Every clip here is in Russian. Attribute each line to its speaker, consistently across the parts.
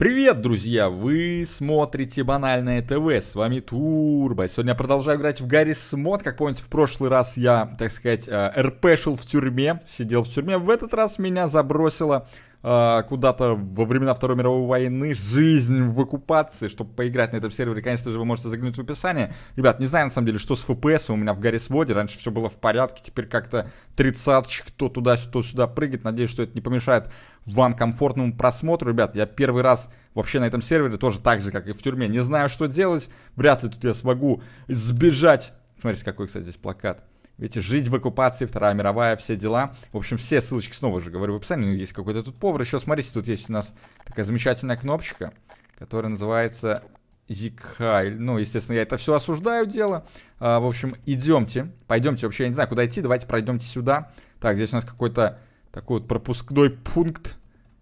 Speaker 1: Привет, друзья! Вы смотрите Банальное ТВ, с вами Турбо. Сегодня я продолжаю играть в Гарри Смот. Как помните, в прошлый раз я, так сказать, э, РП шел в тюрьме, сидел в тюрьме. В этот раз меня забросило а, куда-то во времена Второй мировой войны, жизнь в оккупации, чтобы поиграть на этом сервере, конечно же, вы можете заглянуть в описание. Ребят, не знаю, на самом деле, что с FPS у меня в Гаррис Моде, раньше все было в порядке, теперь как-то тридцаточек, то туда, то сюда прыгает, надеюсь, что это не помешает вам комфортному просмотру. Ребят, я первый раз вообще на этом сервере, тоже так же, как и в тюрьме, не знаю, что делать, вряд ли тут я смогу сбежать. Смотрите, какой, кстати, здесь плакат ведь жить в оккупации, Вторая мировая, все дела. В общем, все ссылочки снова же говорю в описании, но есть какой-то тут повар. Еще смотрите, тут есть у нас такая замечательная кнопочка, которая называется Зикхайль. Ну, естественно, я это все осуждаю дело. А, в общем, идемте, пойдемте, вообще я не знаю, куда идти, давайте пройдемте сюда. Так, здесь у нас какой-то такой вот пропускной пункт,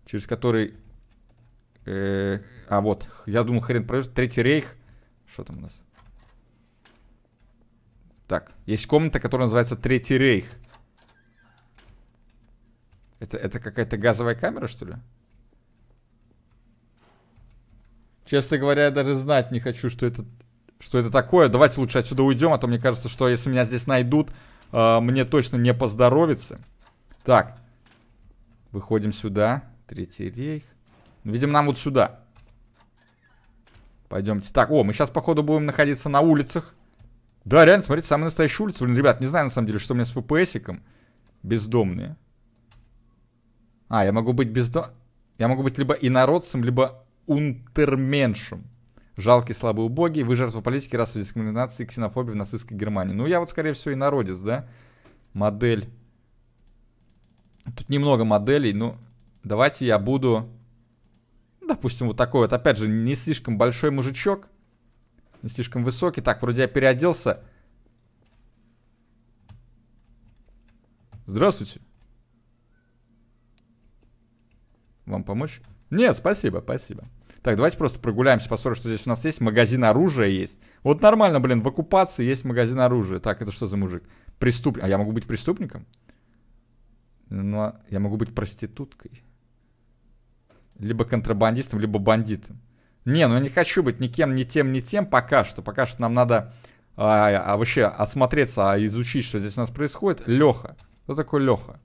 Speaker 1: через который... Э, а вот, я думал, хрен пройдет. Третий рейх. Что там у нас? Так, есть комната, которая называется Третий Рейх. Это, это какая-то газовая камера, что ли? Честно говоря, я даже знать не хочу, что это, что это такое. Давайте лучше отсюда уйдем, а то мне кажется, что если меня здесь найдут, э, мне точно не поздоровится. Так, выходим сюда. Третий рейх. Ну, видимо, нам вот сюда. Пойдемте. Так, о, мы сейчас, походу, будем находиться на улицах. Да, реально, смотрите, самый настоящий улица. Блин, ребят, не знаю на самом деле, что у меня с ФПСиком. Бездомные. А, я могу быть бездом... Я могу быть либо инородцем, либо унтерменшем. Жалкий, слабый, убогий. Вы жертва политики, расовой дискриминации, ксенофобии в нацистской Германии. Ну, я вот, скорее всего, и народец, да? Модель. Тут немного моделей, ну... Давайте я буду... Допустим, вот такой вот, опять же, не слишком большой мужичок. Не слишком высокий. Так, вроде я переоделся. Здравствуйте. Вам помочь? Нет, спасибо, спасибо. Так, давайте просто прогуляемся, посмотрим, что здесь у нас есть. Магазин оружия есть. Вот нормально, блин, в оккупации есть магазин оружия. Так, это что за мужик? Преступник. А я могу быть преступником? Ну, я могу быть проституткой. Либо контрабандистом, либо бандитом. Не, ну я не хочу быть никем, ни тем, ни тем пока что. Пока что нам надо а, а вообще осмотреться, а изучить, что здесь у нас происходит. Леха. Кто такой Леха?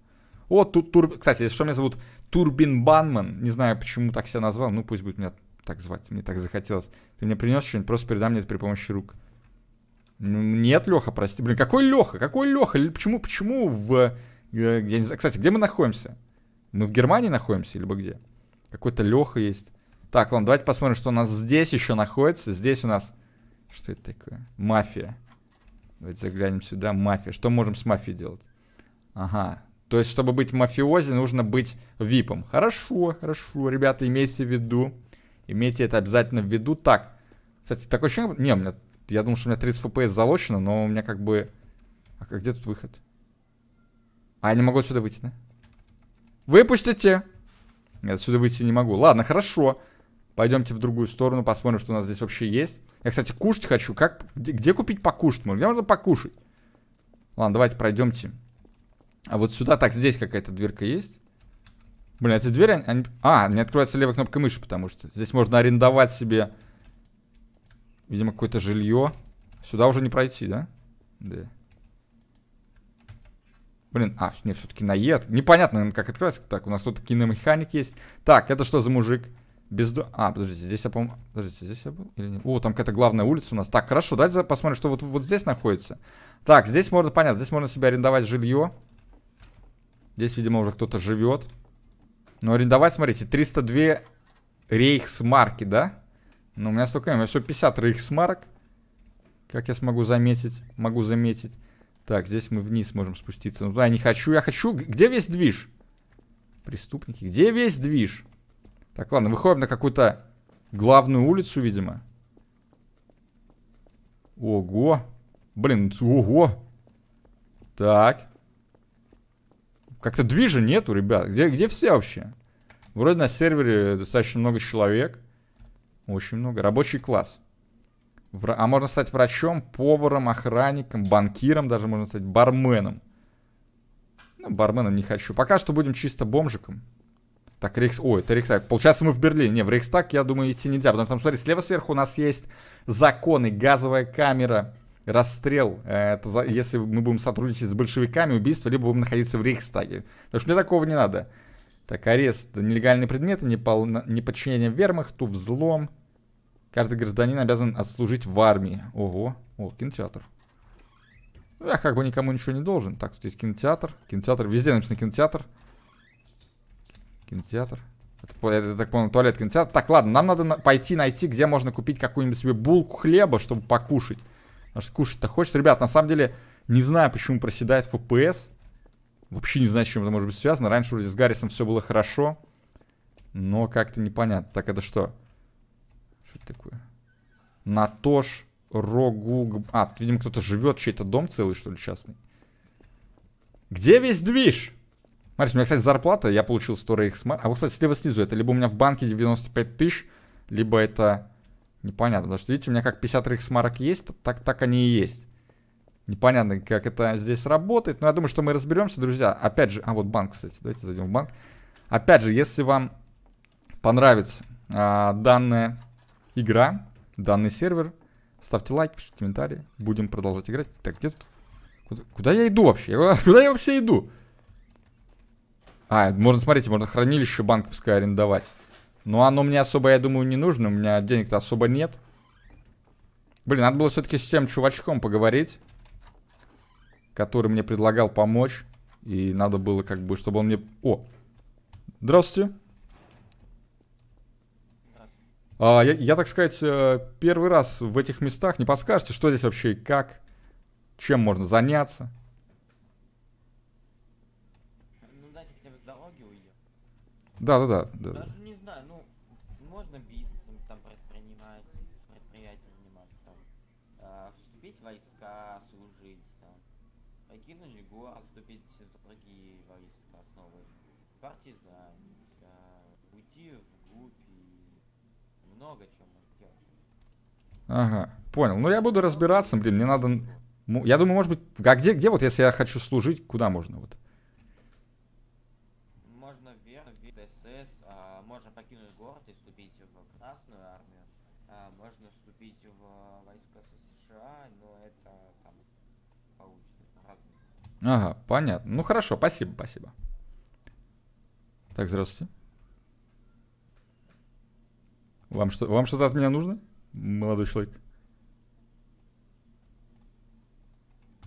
Speaker 1: О, тут тур... Кстати, что меня зовут? Турбин Банман. Не знаю, почему так себя назвал. Ну, пусть будет меня так звать. Мне так захотелось. Ты мне принес что-нибудь, просто передай мне это при помощи рук. Ну, нет, Леха, прости. Блин, какой Леха? Какой Леха? Почему, почему в... Э, я не знаю. Кстати, где мы находимся? Мы в Германии находимся либо где? Какой-то Леха есть. Так, ладно, давайте посмотрим, что у нас здесь еще находится. Здесь у нас... Что это такое? Мафия. Давайте заглянем сюда. Мафия. Что можем с мафией делать? Ага. То есть, чтобы быть мафиози, нужно быть випом. Хорошо, хорошо. Ребята, имейте в виду. Имейте это обязательно в виду. Так. Кстати, такое ощущение... Не, у меня... Я думал, что у меня 30 FPS залочено, но у меня как бы... А где тут выход? А, я не могу отсюда выйти, да? Выпустите! Я отсюда выйти не могу. Ладно, хорошо. Хорошо. Пойдемте в другую сторону, посмотрим, что у нас здесь вообще есть. Я, кстати, кушать хочу. Как, где, где купить покушать? Где можно покушать? Ладно, давайте пройдемте. А вот сюда, так, здесь какая-то дверка есть. Блин, эти двери, они... они... А, не открывается левой кнопкой мыши, потому что здесь можно арендовать себе, видимо, какое-то жилье. Сюда уже не пройти, да? Да. Блин, а, нет, все-таки наед. Непонятно, как открывается. Так, у нас тут киномеханик есть. Так, это что за Мужик. Безду... А, подождите, здесь я, по Подождите, здесь я был или нет? О, там какая-то главная улица у нас. Так, хорошо, давайте посмотрим, что вот, вот здесь находится. Так, здесь можно, понятно, здесь можно себе арендовать жилье. Здесь, видимо, уже кто-то живет. Но арендовать, смотрите, 302 рейхсмарки, да? Ну, у меня столько, у меня всего 50 рейхсмарок. Как я смогу заметить? Могу заметить. Так, здесь мы вниз можем спуститься. Ну, туда я не хочу, я хочу... Где весь движ? Преступники. Где весь движ? Так, ладно, выходим на какую-то главную улицу, видимо. Ого. Блин, ого. Так. Как-то движа нету, ребят. Где, где все вообще? Вроде на сервере достаточно много человек. Очень много. Рабочий класс. Вра... А можно стать врачом, поваром, охранником, банкиром, даже можно стать барменом. Ну, барменом не хочу. Пока что будем чисто бомжиком. Так, Рейхс... Ой, это Рейхстаг. Получается, мы в Берлине. Не, в Рейхстаг, я думаю, идти нельзя. Потому что там, смотри, слева сверху у нас есть законы, газовая камера, расстрел. Э, это за... если мы будем сотрудничать с большевиками, убийство, либо будем находиться в Рейхстаге. Потому что мне такого не надо. Так, арест, нелегальные предметы, непол... неподчинение вермахту, взлом. Каждый гражданин обязан отслужить в армии. Ого, о, кинотеатр. Ну Я как бы никому ничего не должен. Так, тут есть кинотеатр. Кинотеатр, везде написано кинотеатр. Кинотеатр. Это, это так понял, туалет кинотеатр. Так, ладно, нам надо на пойти найти, где можно купить какую-нибудь себе булку хлеба, чтобы покушать. Потому что кушать-то хочется. Ребят, на самом деле, не знаю, почему проседает FPS. Вообще не знаю, с чем это может быть связано. Раньше вроде с Гаррисом все было хорошо. Но как-то непонятно. Так, это что? Что это такое? Натош Рогуг... А, тут, видимо, кто-то живет, чей-то дом целый, что ли, частный. Где весь движ? Смотрите, у меня, кстати, зарплата, я получил 100 RX. А вот, кстати, слева снизу, это либо у меня в банке 95 тысяч, либо это непонятно. Потому что, видите, у меня как 50 RX смарок есть, так, так они и есть. Непонятно, как это здесь работает, но я думаю, что мы разберемся, друзья. Опять же, а вот банк, кстати, давайте зайдем в банк. Опять же, если вам понравится а, данная игра, данный сервер, ставьте лайк, пишите комментарии, будем продолжать играть. Так, где тут? Куда, куда я иду вообще? Я, куда, куда я вообще иду? А, можно, смотрите, можно хранилище банковское арендовать. Но оно мне особо, я думаю, не нужно. У меня денег-то особо нет. Блин, надо было все-таки с тем чувачком поговорить. Который мне предлагал помочь. И надо было как бы, чтобы он мне... О! Здравствуйте. А, я, я, так сказать, э, первый раз в этих местах. Не подскажете, что здесь вообще и как? Чем можно заняться? Да, да, да. Даже не знаю, ну, можно бизнесом там предпринимать, предприятием заниматься, там, э, вступить в войска, служить, там, покинуть город, вступить в другие войска, основы, партизанить, э, а, уйти в глубь много чего можно делать. Ага, понял. Ну, я буду разбираться, блин, мне надо... Я думаю, может быть, а где, где вот, если я хочу служить, куда можно вот? можно вступить в э, войска США, но это там получится Ага, понятно. Ну хорошо, спасибо, спасибо. Так, здравствуйте. Вам что, вам что-то от меня нужно, молодой человек?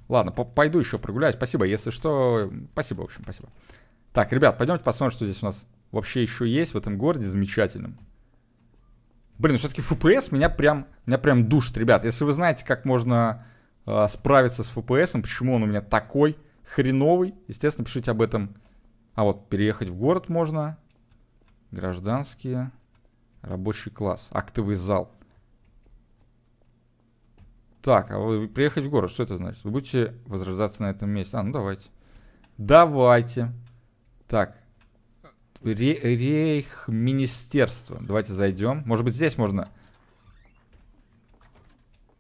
Speaker 1: Ладно, по пойду еще прогуляюсь. Спасибо, если что... Спасибо, в общем, спасибо. Так, ребят, пойдемте посмотрим, что здесь у нас вообще еще есть в этом городе замечательном. Блин, ну все-таки FPS меня прям, меня прям душит, ребят. Если вы знаете, как можно э, справиться с FPS, почему он у меня такой хреновый, естественно, пишите об этом. А вот переехать в город можно. Гражданские. Рабочий класс. Актовый зал. Так, а вы приехать в город, что это значит? Вы будете возрождаться на этом месте? А, ну давайте. Давайте. Так, Ре рейх министерство. Давайте зайдем. Может быть, здесь можно...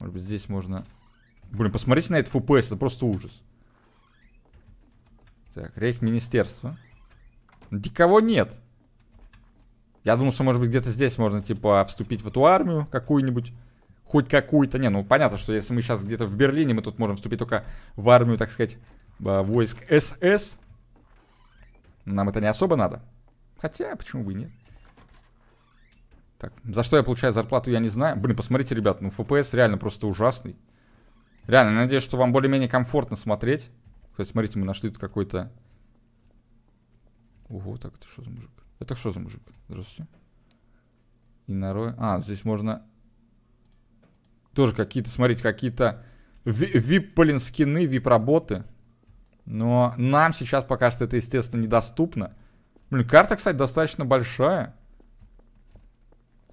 Speaker 1: Может быть, здесь можно... Блин, посмотрите на этот FPS, это просто ужас. Так, рейх министерство. Никого нет. Я думал, что, может быть, где-то здесь можно, типа, вступить в эту армию какую-нибудь. Хоть какую-то. Не, ну, понятно, что если мы сейчас где-то в Берлине, мы тут можем вступить только в армию, так сказать, э, войск СС. Нам это не особо надо. Хотя, почему бы и нет? Так, за что я получаю зарплату, я не знаю. Блин, посмотрите, ребят, ну FPS реально просто ужасный. Реально, надеюсь, что вам более-менее комфортно смотреть. Кстати, смотрите, мы нашли тут какой-то... Ого, так, это что за мужик? Это что за мужик? Здравствуйте. И нарой... А, здесь можно... Тоже какие-то, смотрите, какие-то... Вип, блин, скины, вип-работы. Но нам сейчас пока что это, естественно, недоступно. Блин, карта, кстати, достаточно большая.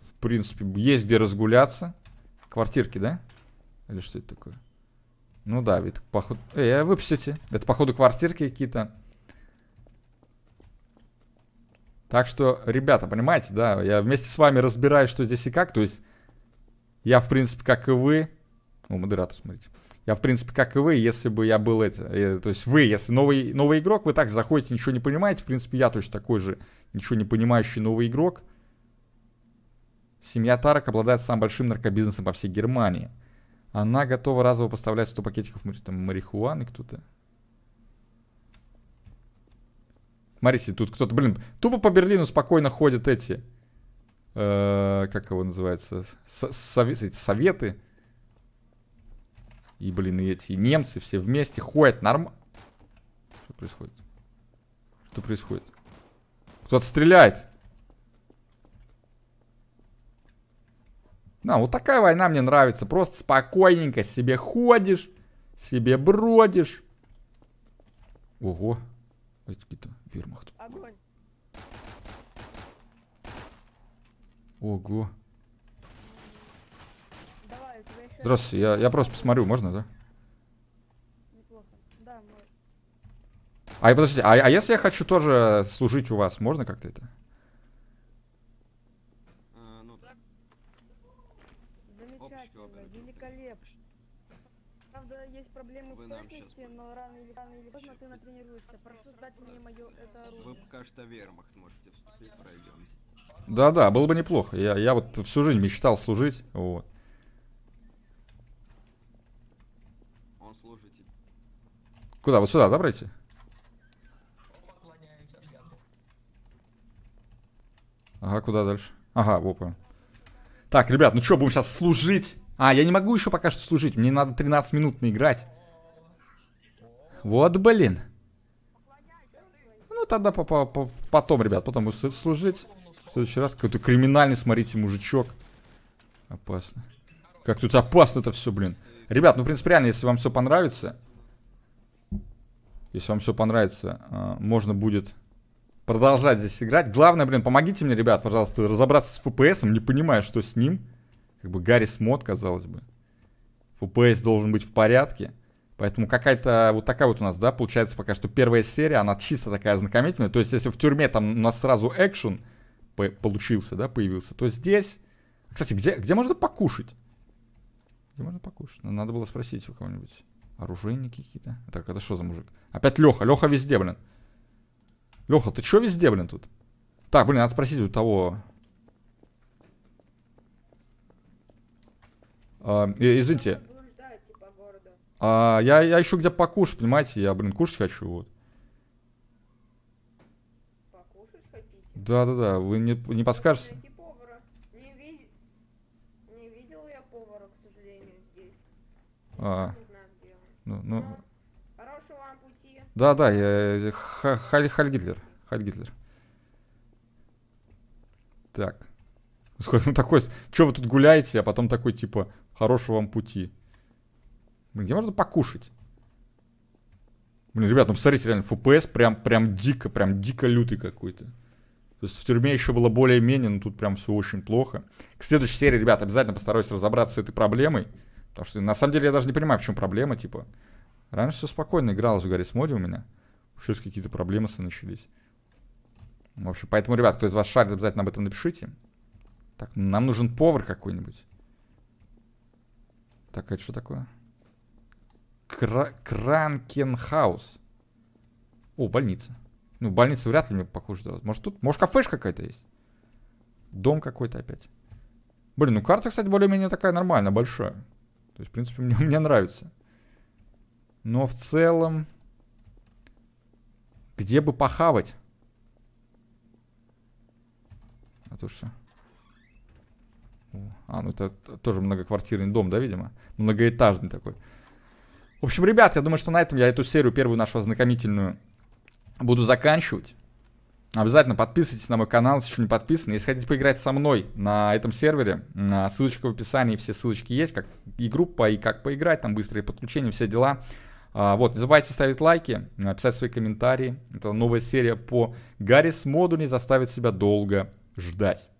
Speaker 1: В принципе, есть где разгуляться. Квартирки, да? Или что это такое? Ну да, вид походу... Эй, выпустите. Это, походу, квартирки какие-то. Так что, ребята, понимаете, да, я вместе с вами разбираюсь, что здесь и как. То есть, я, в принципе, как и вы... О, модератор, смотрите. Я, в принципе, как и вы, если бы я был это, э, то есть вы, если новый, новый игрок, вы так заходите, ничего не понимаете, в принципе, я точно такой же ничего не понимающий новый игрок. Семья Тарак обладает самым большим наркобизнесом по всей Германии. Она готова разово поставлять 100 пакетиков там, марихуаны кто-то. Смотрите, тут кто-то, блин, тупо по Берлину спокойно ходят эти, э, как его называется, со советы, советы и, блин, и эти немцы все вместе ходят норм. Что происходит? Что происходит? Кто-то стреляет. На, вот такая война мне нравится. Просто спокойненько себе ходишь, себе бродишь. Ого. А эти какие-то вермахты. Огонь. Ого. Здравствуйте, я, я просто посмотрю, можно, да? Неплохо. Да, можно. А, подождите, а, а если я хочу тоже служить у вас, можно как-то это? А, ну, Замечательно, великолепно. Правда, есть проблемы Вы в точности, но рано или, рано или поздно ты натренируешься. Прошу сдать мне мое это оружие. Вы пока что вермахт можете вступить, пройдемте. Да-да, было бы неплохо. Я, я вот всю жизнь мечтал служить, вот. Куда? Вот сюда, да, пройти? Ага, куда дальше? Ага, опа. Так, ребят, ну что, будем сейчас служить? А, я не могу еще пока что служить. Мне надо 13 минут наиграть. Вот, блин. Ну, тогда по -по -по потом, ребят, потом будем служить. В следующий раз какой-то криминальный, смотрите, мужичок. Опасно. Как тут опасно это все, блин. Ребят, ну, в принципе, реально, если вам все понравится, если вам все понравится, а, можно будет продолжать здесь играть. Главное, блин, помогите мне, ребят, пожалуйста, разобраться с FPS. Не понимаю, что с ним. Как бы Гаррис мод, казалось бы. FPS должен быть в порядке. Поэтому какая-то вот такая вот у нас, да, получается пока что первая серия, она чисто такая ознакомительная. То есть, если в тюрьме там у нас сразу экшен получился, да, появился, то здесь... Кстати, где, где можно покушать? Где можно покушать? Ну, надо было спросить у кого-нибудь. Оружейники какие-то. Так, это что за мужик? Опять Леха. Леха везде, блин. Леха, ты что везде, блин, тут? Так, блин, надо спросить у того... А, э, извините. А, я, я ищу где покушать, понимаете? Я, блин, кушать хочу, вот. Да-да-да, вы не, не подскажете? А, ну, ну, Хорошего вам пути. Да, да, я, Халь, Халь Гитлер. Халь Гитлер. Так. Ну такой, что вы тут гуляете, а потом такой, типа, хорошего вам пути. Блин, где можно покушать? Блин, ребят, ну посмотрите, реально, FPS прям, прям дико, прям дико лютый какой-то. То есть в тюрьме еще было более-менее, но тут прям все очень плохо. К следующей серии, ребят, обязательно постараюсь разобраться с этой проблемой. Потому что на самом деле я даже не понимаю, в чем проблема, типа. Раньше все спокойно играл, в Гаррис Моде у меня. Сейчас какие-то проблемы начались. В общем, поэтому, ребят, кто из вас шарит, обязательно об этом напишите. Так, нам нужен повар какой-нибудь. Так, это что такое? Кра Кранкенхаус. О, больница. Ну, больница вряд ли мне похоже. Может, тут... Может, кафешка какая-то есть? Дом какой-то опять. Блин, ну карта, кстати, более-менее такая нормальная, большая. То есть, в принципе, мне, мне нравится. Но в целом, где бы похавать? А то что? А, ну это тоже многоквартирный дом, да, видимо? Многоэтажный такой. В общем, ребят, я думаю, что на этом я эту серию, первую нашу ознакомительную, буду заканчивать. Обязательно подписывайтесь на мой канал, если еще не подписаны. Если хотите поиграть со мной на этом сервере, ссылочка в описании, все ссылочки есть, как и группа, и как поиграть, там быстрые подключения, все дела. А, вот, не забывайте ставить лайки, писать свои комментарии. Это новая серия по Гаррис Модуни заставит себя долго ждать.